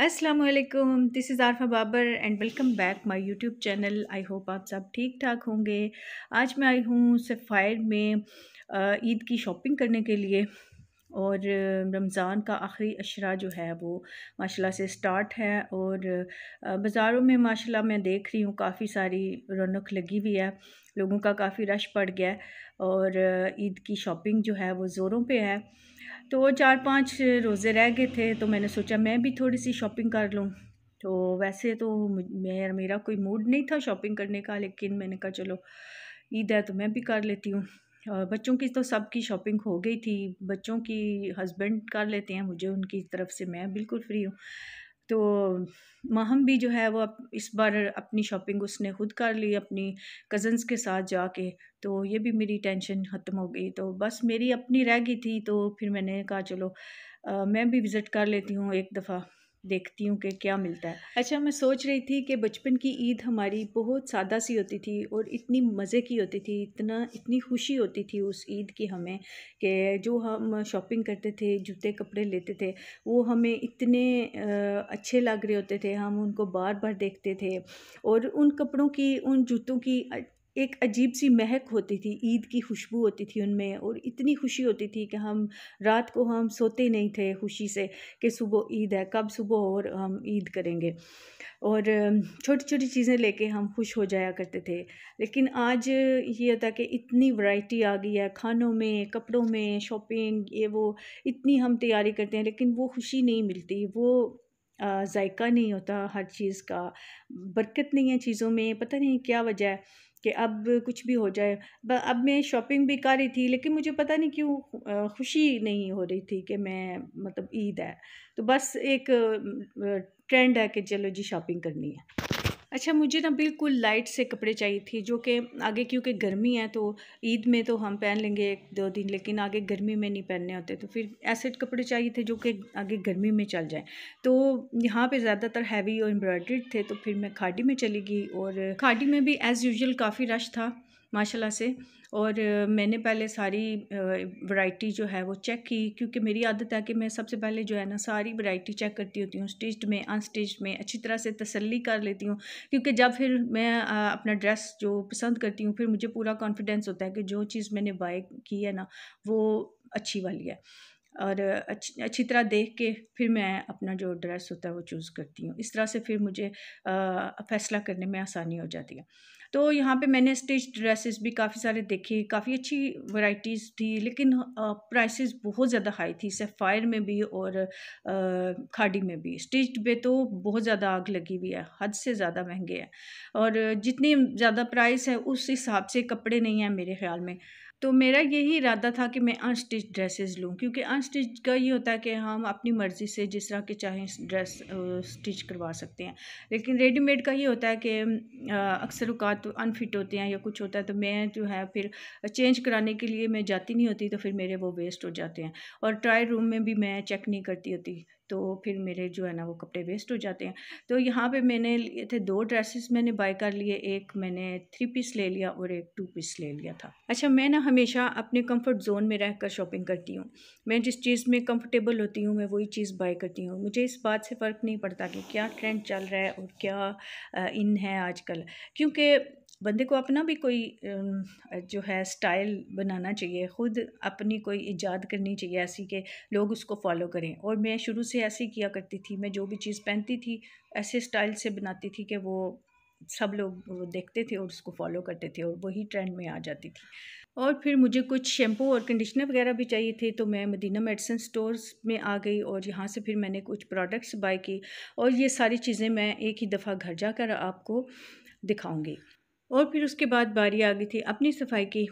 Aslam this is Arfa Babar and welcome back my YouTube channel I hope आप सब ठीक ठाक होंगे आज मैं आई हूँ सफ़ायर में ईद की शॉपिंग करने के लिए और रमज़ान का आखिरी अशरा जो है वो माशाल्लाह से स्टार्ट है और बाज़ारों में माशाल्लाह मैं देख रही हूँ काफ़ी सारी रौनक लगी हुई है लोगों का काफ़ी रश पड़ गया है और ईद की शॉपिंग जो है वो ज़ोरों पे है तो चार पांच रोज़े रह गए थे तो मैंने सोचा मैं भी थोड़ी सी शॉपिंग कर लूँ तो वैसे तो मैं मेरा कोई मूड नहीं था शॉपिंग करने का लेकिन मैंने कहा चलो ईद है तो मैं भी कर लेती हूँ और बच्चों की तो सब की शॉपिंग हो गई थी बच्चों की हस्बैंड कर लेते हैं मुझे उनकी तरफ से मैं बिल्कुल फ्री हूँ तो महम भी जो है वो इस बार अपनी शॉपिंग उसने खुद कर ली अपनी कज़न्स के साथ जाके तो ये भी मेरी टेंशन ख़त्म हो गई तो बस मेरी अपनी रह गई थी तो फिर मैंने कहा चलो आ, मैं भी विज़िट कर लेती हूँ एक दफ़ा देखती हूँ कि क्या मिलता है अच्छा मैं सोच रही थी कि बचपन की ईद हमारी बहुत सादा सी होती थी और इतनी मज़े की होती थी इतना इतनी खुशी होती थी उस ईद की हमें कि जो हम शॉपिंग करते थे जूते कपड़े लेते थे वो हमें इतने अच्छे लग रहे होते थे हम उनको बार बार देखते थे और उन कपड़ों की उन जूतों की एक अजीब सी महक होती थी ईद की खुशबू होती थी उनमें और इतनी खुशी होती थी कि हम रात को हम सोते नहीं थे खुशी से कि सुबह ईद है कब सुबह और हम ईद करेंगे और छोटी छोटी चीज़ें लेके हम खुश हो जाया करते थे लेकिन आज ये होता कि इतनी वैरायटी आ गई है खानों में कपड़ों में शॉपिंग ये वो इतनी हम तैयारी करते हैं लेकिन वो खुशी नहीं मिलती वो जायका नहीं होता हर चीज़ का बरकत नहीं है चीज़ों में पता नहीं क्या वजह है कि अब कुछ भी हो जाए अब मैं शॉपिंग भी कर रही थी लेकिन मुझे पता नहीं क्यों खुशी नहीं हो रही थी कि मैं मतलब ईद है तो बस एक ट्रेंड है कि चलो जी शॉपिंग करनी है अच्छा मुझे ना बिल्कुल लाइट से कपड़े चाहिए थे जो कि आगे क्योंकि गर्मी है तो ईद में तो हम पहन लेंगे एक दो दिन लेकिन आगे गर्मी में नहीं पहनने होते तो फिर ऐसे कपड़े चाहिए थे जो कि आगे गर्मी में चल जाएँ तो यहाँ पे ज़्यादातर हैवी और एम्ब्रॉयड्रीड थे तो फिर मैं खाड़ी में चली गई और खाड़ी में भी एज़ यूजल काफ़ी रश था माशाल्लाह से और मैंने पहले सारी वैरायटी जो है वो चेक की क्योंकि मेरी आदत है कि मैं सबसे पहले जो है ना सारी वैरायटी चेक करती होती हूँ स्टिच्ड में अनस्टिच्ड में अच्छी तरह से तसल्ली कर लेती हूँ क्योंकि जब फिर मैं अपना ड्रेस जो पसंद करती हूँ फिर मुझे पूरा कॉन्फिडेंस होता है कि जो चीज़ मैंने बाय की है ना वो अच्छी वाली है और अच्छी अच्छी तरह देख के फिर मैं अपना जो ड्रेस होता है वो चूज़ करती हूँ इस तरह से फिर मुझे फ़ैसला करने में आसानी हो जाती है तो यहाँ पे मैंने स्टिच ड्रेसेस भी काफ़ी सारे देखे काफ़ी अच्छी वैरायटीज़ थी लेकिन प्राइसेस बहुत ज़्यादा हाई थी सेफ़ायर में भी और खाड़ी में भी स्टिच्ड पे तो बहुत ज़्यादा आग लगी हुई है हद से ज़्यादा महंगे हैं और जितनी ज़्यादा प्राइस है उस हिसाब से कपड़े नहीं हैं मेरे ख्याल में तो मेरा यही इरादा था कि मैं अनस्टिच ड्रेसेस लूँ क्योंकि अनस्टिच का ये होता है कि हम अपनी मर्ज़ी से जिस तरह के चाहे ड्रेस स्टिच करवा सकते हैं लेकिन रेडीमेड का ये होता है कि अक्सर अवकात तो अनफिट होते हैं या कुछ होता है तो मैं जो है फिर चेंज कराने के लिए मैं जाती नहीं होती तो फिर मेरे वो वेस्ट हो जाते हैं और ट्राई रूम में भी मैं चेक नहीं करती होती तो फिर मेरे जो है ना वो कपड़े वेस्ट हो जाते हैं तो यहाँ पे मैंने लिए थे दो ड्रेसेस मैंने बाय कर लिए एक मैंने थ्री पीस ले लिया और एक टू पीस ले लिया था अच्छा मैं ना हमेशा अपने कंफर्ट जोन में रह कर शॉपिंग करती हूँ मैं जिस चीज़ में कंफर्टेबल होती हूँ मैं वही चीज़ बाय करती हूँ मुझे इस बात से फ़र्क नहीं पड़ता कि क्या ट्रेंड चल रहा है और क्या इन है आजकल क्योंकि बंदे को अपना भी कोई जो है स्टाइल बनाना चाहिए ख़ुद अपनी कोई इजाद करनी चाहिए ऐसी कि लोग उसको फॉलो करें और मैं शुरू से ऐसे ही किया करती थी मैं जो भी चीज़ पहनती थी ऐसे स्टाइल से बनाती थी कि वो सब लोग देखते थे और उसको फॉलो करते थे और वही ट्रेंड में आ जाती थी और फिर मुझे कुछ शैम्पू और कंडीशनर वगैरह भी चाहिए थे तो मैं मदीना मेडिसिन स्टोर्स में आ गई और यहाँ से फिर मैंने कुछ प्रोडक्ट्स बाय की और ये सारी चीज़ें मैं एक ही दफ़ा घर जाकर आपको दिखाऊंगी और फिर उसके बाद बारी आ गई थी अपनी सफाई की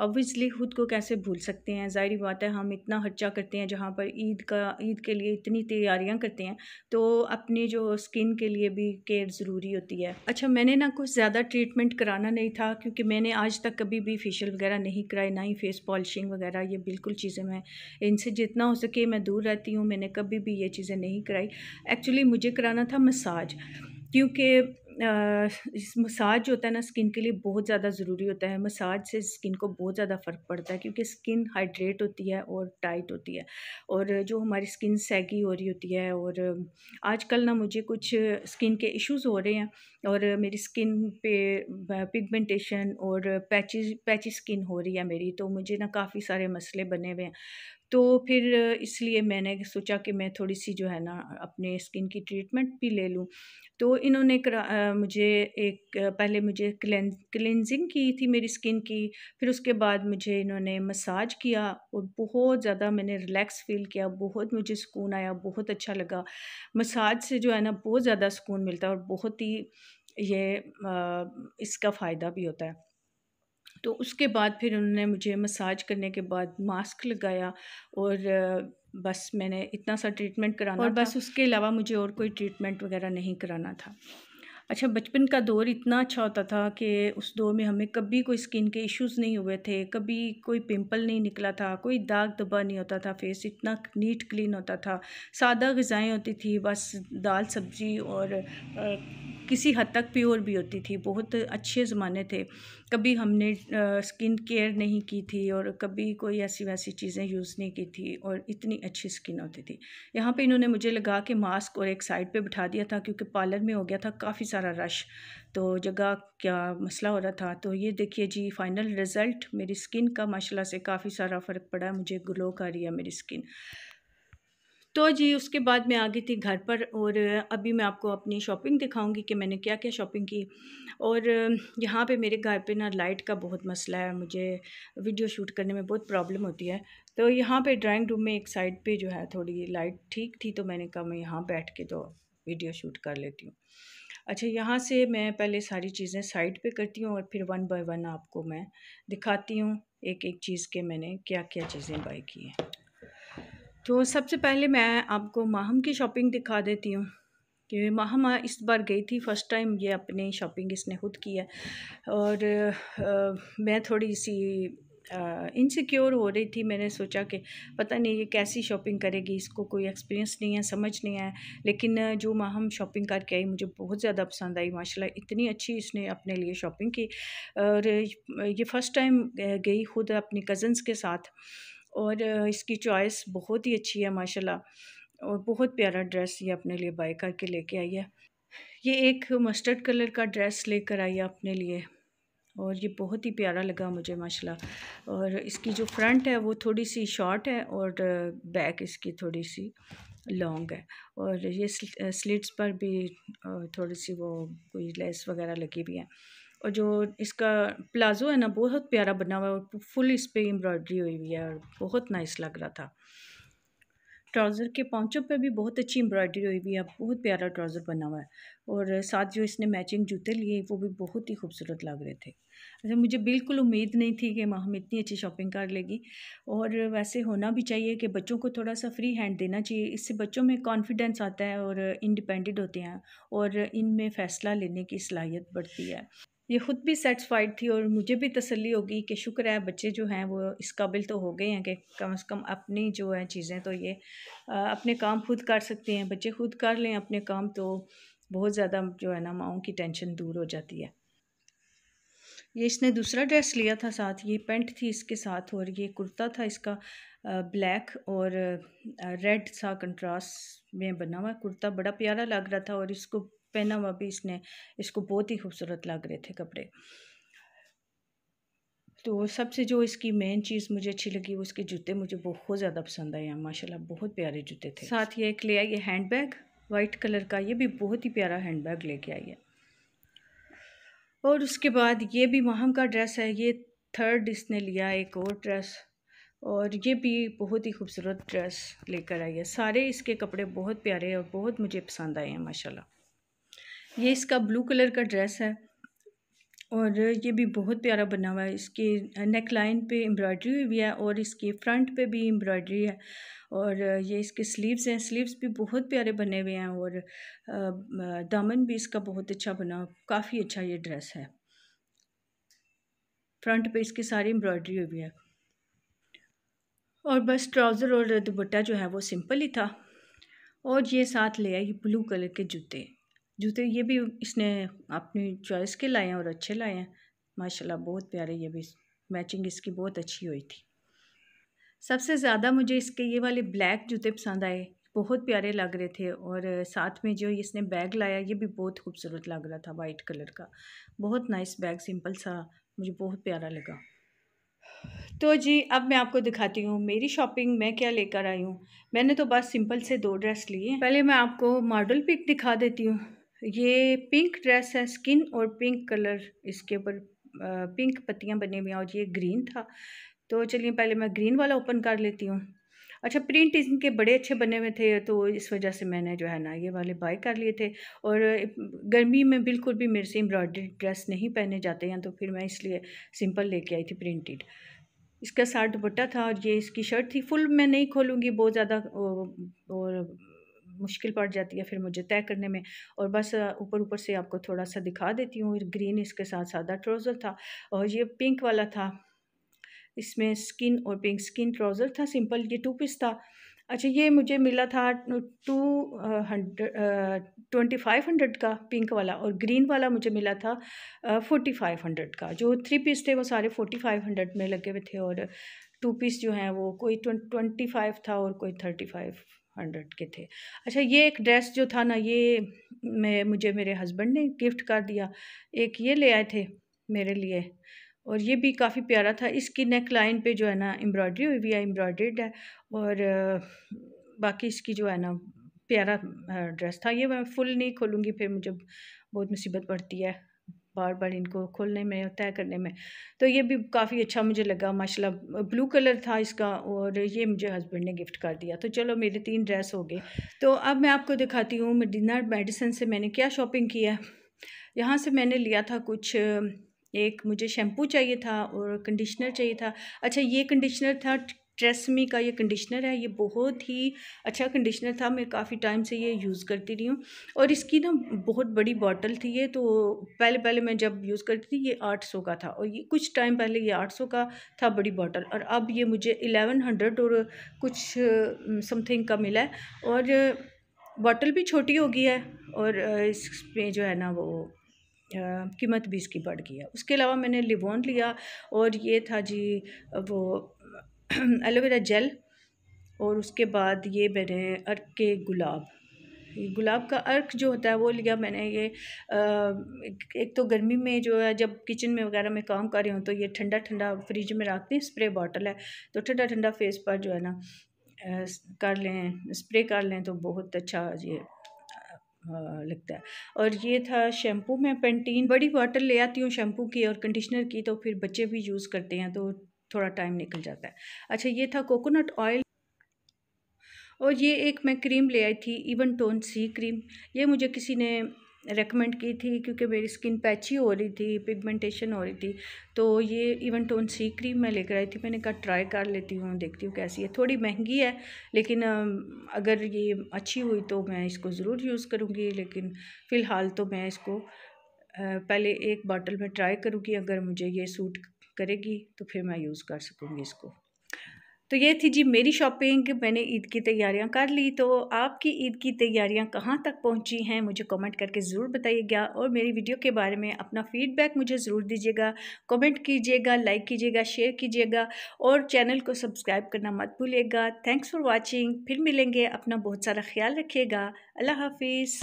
ऑब्वियसली खुद को कैसे भूल सकते हैं ज़ाहरी बात है हम इतना खर्चा करते हैं जहाँ पर ईद का ईद के लिए इतनी तैयारियाँ करते हैं तो अपनी जो स्किन के लिए भी केयर ज़रूरी होती है अच्छा मैंने ना कुछ ज़्यादा ट्रीटमेंट कराना नहीं था क्योंकि मैंने आज तक कभी भी फेशियल वगैरह नहीं कराए ना ही फेस पॉलिशिंग वगैरह ये बिल्कुल चीज़ें मैं इनसे जितना हो सके मैं दूर रहती हूँ मैंने कभी भी ये चीज़ें नहीं कराई एक्चुअली मुझे कराना था मसाज क्योंकि मसाज जो होता है ना स्किन के लिए बहुत ज़्यादा ज़रूरी होता है मसाज से स्किन को बहुत ज़्यादा फ़र्क पड़ता है क्योंकि स्किन हाइड्रेट होती है और टाइट होती है और जो हमारी स्किन सैगी हो रही होती है और आजकल ना मुझे कुछ स्किन के इश्यूज हो रहे हैं और मेरी स्किन पे पिगमेंटेशन और पैची पैची स्किन हो रही है मेरी तो मुझे ना काफ़ी सारे मसले बने हुए हैं तो फिर इसलिए मैंने सोचा कि मैं थोड़ी सी जो है ना अपने स्किन की ट्रीटमेंट भी ले लूँ तो इन्होंने करा मुझे एक पहले मुझे क्लें क्लेंजिंग की थी मेरी स्किन की फिर उसके बाद मुझे इन्होंने मसाज किया और बहुत ज़्यादा मैंने रिलैक्स फील किया बहुत मुझे सुकून आया बहुत अच्छा लगा मसाज से जो है ना बहुत ज़्यादा सुकून मिलता है और बहुत ही ये इसका फ़ायदा भी होता है तो उसके बाद फिर उन्होंने मुझे मसाज करने के बाद मास्क लगाया और बस मैंने इतना सा ट्रीटमेंट कराना और बस उसके अलावा मुझे और कोई ट्रीटमेंट वगैरह नहीं कराना था अच्छा बचपन का दौर इतना अच्छा होता था कि उस दौर में हमें कभी कोई स्किन के इश्यूज़ नहीं हुए थे कभी कोई पिंपल नहीं निकला था कोई दाग दबा नहीं होता था फेस इतना नीट क्लीन होता था सादा गज़ाएँ होती थी बस दाल सब्ज़ी और किसी हद तक प्योर भी होती थी बहुत अच्छे ज़माने थे कभी हमने स्किन केयर नहीं की थी और कभी कोई ऐसी वैसी चीज़ें यूज़ नहीं की थी और इतनी अच्छी स्किन होती थी यहाँ पे इन्होंने मुझे लगा के मास्क और एक साइड पे बिठा दिया था क्योंकि पार्लर में हो गया था काफ़ी सारा रश तो जगह क्या मसला हो रहा था तो ये देखिए जी फाइनल रिज़ल्ट मेरी स्किन का माशाला से काफ़ी सारा फ़र्क पड़ा मुझे ग्लो कर रही है मेरी स्किन तो जी उसके बाद मैं आ गई थी घर पर और अभी मैं आपको अपनी शॉपिंग दिखाऊंगी कि मैंने क्या क्या शॉपिंग की और यहाँ पे मेरे घर पे ना लाइट का बहुत मसला है मुझे वीडियो शूट करने में बहुत प्रॉब्लम होती है तो यहाँ पे ड्राइंग रूम में एक साइड पे जो है थोड़ी लाइट ठीक थी तो मैंने कहा मैं यहाँ बैठ के तो वीडियो शूट कर लेती हूँ अच्छा यहाँ से मैं पहले सारी चीज़ें साइड पर करती हूँ और फिर वन बाई वन आपको मैं दिखाती हूँ एक एक चीज़ के मैंने क्या क्या चीज़ें बाई की हैं तो सबसे पहले मैं आपको माहम की शॉपिंग दिखा देती हूँ कि माहम इस बार गई थी फ़र्स्ट टाइम ये अपने शॉपिंग इसने खुद की है और आ, मैं थोड़ी सी इनसिक्योर हो रही थी मैंने सोचा कि पता नहीं ये कैसी शॉपिंग करेगी इसको कोई एक्सपीरियंस नहीं है समझ नहीं है लेकिन जो माहम शॉपिंग करके आई मुझे बहुत ज़्यादा पसंद आई माशाल्लाह इतनी अच्छी इसने अपने लिए शॉपिंग की और ये फ़र्स्ट टाइम गई खुद अपनी कज़न्स के साथ और इसकी चॉइस बहुत ही अच्छी है माशाल्लाह और बहुत प्यारा ड्रेस ये अपने लिए बाय करके लेके आई है ये एक मस्टर्ड कलर का ड्रेस लेकर आई है अपने लिए और ये बहुत ही प्यारा लगा मुझे माशाल्लाह और इसकी जो फ्रंट है वो थोड़ी सी शॉर्ट है और बैक इसकी थोड़ी सी लॉन्ग है और ये स्लिट्स पर भी थोड़ी सी वो कोई लेस वगैरह लगी हुई है और जो इसका प्लाज़ो है ना बहुत प्यारा बना हुआ है और फुल इस पर एम्ब्रॉयडरी हुई हुई है और बहुत नाइस लग रहा था ट्राउज़र के पॉन्चों पे भी बहुत अच्छी एम्ब्रॉयडरी हुई हुई है बहुत प्यारा ट्राउज़र बना हुआ है और साथ जो इसने मैचिंग जूते लिए वो भी बहुत ही खूबसूरत लग रहे थे अच्छा मुझे बिल्कुल उम्मीद नहीं थी कि हम इतनी अच्छी शॉपिंग कर लेगी और वैसे होना भी चाहिए कि बच्चों को थोड़ा सा फ्री हैंड देना चाहिए इससे बच्चों में कॉन्फिडेंस आता है और इंडिपेंडेंट होते हैं और इनमें फ़ैसला लेने की सलाहियत बढ़ती है ये ख़ुद भी सेटिसफाइड थी और मुझे भी तसल्ली होगी कि शुक्र है बच्चे जो हैं वो इस काबिल तो हो गए हैं कि कम से कम अपनी जो है चीज़ें तो ये अपने काम खुद कर सकते हैं बच्चे खुद कर लें अपने काम तो बहुत ज़्यादा जो है ना माओं की टेंशन दूर हो जाती है ये इसने दूसरा ड्रेस लिया था साथ ये पेंट थी इसके साथ और ये कुर्ता था इसका ब्लैक और रेड सा कंट्रास्ट में बना हुआ कुर्ता बड़ा प्यारा लग रहा था और इसको पहना हुआ भी इसने इसको बहुत ही खूबसूरत लग रहे थे कपड़े तो सबसे जो इसकी मेन चीज़ मुझे अच्छी लगी वो इसके जूते मुझे बहुत ज़्यादा पसंद आए हैं माशाल्लाह बहुत प्यारे जूते थे साथ ही एक ले आई है हैंड बैग वाइट कलर का ये भी बहुत ही प्यारा हैंड बैग लेके आई है और उसके बाद ये भी महम का ड्रेस है ये थर्ड इसने लिया एक और ड्रेस और ये भी बहुत ही खूबसूरत ड्रेस लेकर आई है सारे इसके कपड़े बहुत प्यारे और बहुत मुझे पसंद आए हैं माशाल्लाह ये इसका ब्लू कलर का ड्रेस है और ये भी बहुत प्यारा बना हुआ है इसके नेक लाइन पे एम्ब्रॉयडरी हुई है और इसके फ्रंट पे भी एम्ब्रॉयडरी है और ये इसके स्लीव्स हैं स्लीव्स भी बहुत प्यारे बने हुए हैं और दामन भी इसका बहुत अच्छा बना काफ़ी अच्छा ये ड्रेस है फ्रंट पे इसकी सारी एम्ब्रॉयडरी हुई है और बस ट्राउज़र और दुपट्टा जो है वो सिंपल ही था और ये साथ ले आई ब्लू कलर के जूते जूते ये भी इसने अपनी चॉइस के लाए हैं और अच्छे लाए हैं माशाल्लाह बहुत प्यारे ये भी मैचिंग इसकी बहुत अच्छी हुई थी सबसे ज़्यादा मुझे इसके ये वाले ब्लैक जूते पसंद आए बहुत प्यारे लग रहे थे और साथ में जो इसने बैग लाया ये भी बहुत खूबसूरत लग रहा था वाइट कलर का बहुत नाइस बैग सिंपल सा मुझे बहुत प्यारा लगा तो जी अब मैं आपको दिखाती हूँ मेरी शॉपिंग मैं क्या लेकर आई हूँ मैंने तो बस सिंपल से दो ड्रेस लिए पहले मैं आपको मॉडल पिक दिखा देती हूँ ये पिंक ड्रेस है स्किन और पिंक कलर इसके ऊपर पिंक पत्तियाँ बनी हुई हैं और ये ग्रीन था तो चलिए पहले मैं ग्रीन वाला ओपन कर लेती हूँ अच्छा प्रिंट इनके बड़े अच्छे बने हुए थे तो इस वजह से मैंने जो है ना ये वाले बाय कर लिए थे और गर्मी में बिल्कुल भी मेरे से एम्ब्रॉयडरी ड्रेस नहीं पहने जाते हैं तो फिर मैं इसलिए सिंपल लेके आई थी प्रिंटेड इसका साठ दुपट्टा था और ये इसकी शर्ट थी फुल मैं नहीं खोलूँगी बहुत ज़्यादा और मुश्किल पड़ जाती है फिर मुझे तय करने में और बस ऊपर ऊपर से आपको थोड़ा सा दिखा देती हूँ ग्रीन इसके साथ सादा ट्रोज़र था और ये पिंक वाला था इसमें स्किन और पिंक स्किन ट्राउज़र था सिंपल ये टू पीस था अच्छा ये मुझे मिला था two hundred twenty five hundred का पिंक वाला और ग्रीन वाला मुझे मिला था फोर्टी फाइव हंड्रेड का जो थ्री पीस थे वो सारे फोर्टी फाइव हंड्रेड में लगे हुए थे और टू पीस जो हैं वो कोई ट्वेंटी फाइव था और कोई थर्टी फाइव हंड्रेड के थे अच्छा ये एक ड्रेस जो था ना ये मैं मुझे मेरे हस्बैंड ने गिफ्ट कर दिया एक ये ले आए थे मेरे लिए और ये भी काफ़ी प्यारा था इसकी नेक लाइन पे जो है ना एम्ब्रॉयडरी हुई हुई है एम्ब्रॉयड्रेड है और बाकी इसकी जो है ना प्यारा ड्रेस था ये मैं फुल नहीं खोलूँगी फिर मुझे बहुत मुसीबत पड़ती है बार बार इनको खोलने में तय करने में तो ये भी काफ़ी अच्छा मुझे लगा माशाल्लाह ब्लू कलर था इसका और ये मुझे हस्बैंड ने गिफ्ट कर दिया तो चलो मेरे तीन ड्रेस हो गए तो अब मैं आपको दिखाती हूँ मदीना मेडिसन से मैंने क्या शॉपिंग की है यहाँ से मैंने लिया था कुछ एक मुझे शैम्पू चाहिए था और कंडीशनर चाहिए था अच्छा ये कंडीशनर था ट्रेसमी का ये कंडीशनर है ये बहुत ही अच्छा कंडीशनर था मैं काफ़ी टाइम से ये यूज़ करती रही हूँ और इसकी ना बहुत बड़ी बॉटल थी ये तो पहले पहले मैं जब यूज़ करती थी ये आठ सौ का था और ये कुछ टाइम पहले ये आठ सौ का था बड़ी बॉटल और अब ये मुझे एलेवन हंड्रेड और कुछ समथिंग का मिला है और बॉटल भी छोटी हो गई है और इसमें जो है ना वो कीमत भी इसकी बढ़ गई है उसके अलावा मैंने लिवोन लिया और ये था जी वो एलोवेरा जेल और उसके बाद ये मैंने अर्क के गुलाब गुलाब का अर्क जो होता है वो लिया मैंने ये एक तो गर्मी में जो है जब किचन में वगैरह में काम कर रही हूँ तो ये ठंडा ठंडा फ्रिज में रखते हैं स्प्रे बॉटल है तो ठंडा ठंडा फेस पर जो है ना कर लें स्प्रे कर लें तो बहुत अच्छा ये लगता है और ये था शैम्पू में पेंटीन बड़ी बॉटल ले आती हूँ शैम्पू की और कंडीशनर की तो फिर बच्चे भी यूज़ करते हैं तो थोड़ा टाइम निकल जाता है अच्छा ये था कोकोनट ऑयल और ये एक मैं क्रीम ले आई थी इवन टोन सी क्रीम ये मुझे किसी ने रेकमेंड की थी क्योंकि मेरी स्किन पैची हो रही थी पिगमेंटेशन हो रही थी तो ये इवन टोन सी क्रीम मैं लेकर आई थी मैंने कहा ट्राई कर लेती हूँ देखती हूँ कैसी है थोड़ी महंगी है लेकिन अगर ये अच्छी हुई तो मैं इसको ज़रूर यूज़ करूँगी लेकिन फ़िलहाल तो मैं इसको पहले एक बॉटल में ट्राई करूँगी अगर मुझे ये सूट करेगी तो फिर मैं यूज़ कर सकूँगी इसको तो ये थी जी मेरी शॉपिंग मैंने ईद की तैयारियां कर ली तो आपकी ईद की तैयारियां कहाँ तक पहुंची हैं मुझे कमेंट करके ज़रूर बताइएगा और मेरी वीडियो के बारे में अपना फीडबैक मुझे ज़रूर दीजिएगा कमेंट कीजिएगा लाइक कीजिएगा शेयर कीजिएगा और चैनल को सब्सक्राइब करना मत भूलिएगा थैंक्स फॉर वॉचिंग फिर मिलेंगे अपना बहुत सारा ख्याल रखिएगा अल्लाह हाफिज़